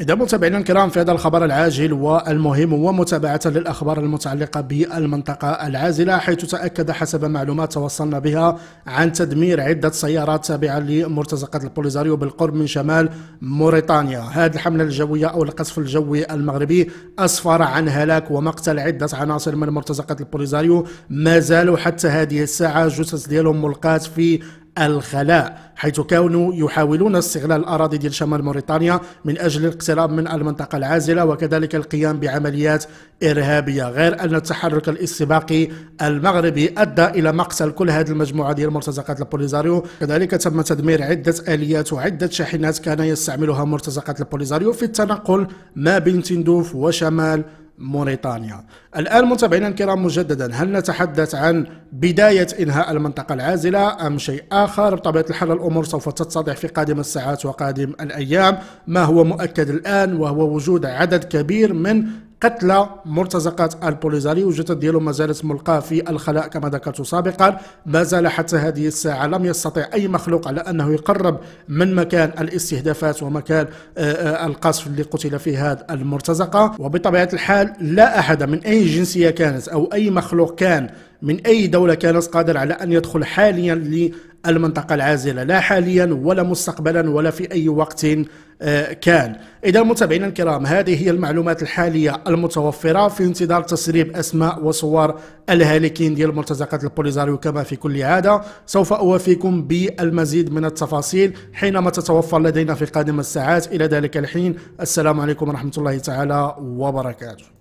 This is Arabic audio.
إذا متابعينا الكرام في هذا الخبر العاجل والمهم ومتابعة للأخبار المتعلقة بالمنطقة العازلة حيث تأكد حسب معلومات توصلنا بها عن تدمير عدة سيارات تابعة لمرتزقة البوليزاريو بالقرب من شمال موريتانيا هذه الحملة الجوية أو القصف الجوي المغربي أسفر عن هلاك ومقتل عدة عناصر من مرتزقة البوليزاريو ما زالوا حتى هذه الساعة جثث ديالهم ملقاة في الخلاء حيث كانوا يحاولون استغلال الأراضي ديال شمال موريتانيا من أجل الاقتراب من المنطقة العازلة وكذلك القيام بعمليات إرهابية غير أن التحرك الاستباقي المغربي أدى إلى مقتل كل هذه المجموعة ديال مرتزقات البوليزاريو كذلك تم تدمير عدة آليات وعدة شاحنات كان يستعملها مرتزقات البوليزاريو في التنقل ما بين تندوف وشمال موريتانيا الآن متابعينا الكرام مجددا هل نتحدث عن بداية إنهاء المنطقة العازلة أم شيء آخر بطبيعة الحال الأمور سوف تتضح في قادم الساعات وقادم الأيام ما هو مؤكد الآن وهو وجود عدد كبير من قتلى مرتزقات البوليزاري والجثث ديالو ما زالت ملقاه في الخلاء كما ذكرت سابقا ما زال حتى هذه الساعة لم يستطع أي مخلوق على أنه يقرب من مكان الاستهدافات ومكان آه، آه، القصف اللي قتل فيه هذا المرتزقة وبطبيعة الحال لا أحد من أي جنسية كانت أو أي مخلوق كان من أي دولة كانت قادر على أن يدخل حاليا المنطقة العازلة لا حاليا ولا مستقبلا ولا في أي وقت آه، كان إذا متابعينا الكرام هذه هي المعلومات الحالية المتوفرة في انتظار تسريب أسماء وصور الهالكين ديال ملتزقات البوليزاريو كما في كل عادة سوف أوافيكم بالمزيد من التفاصيل حينما تتوفر لدينا في قادم الساعات إلى ذلك الحين السلام عليكم ورحمة الله تعالى وبركاته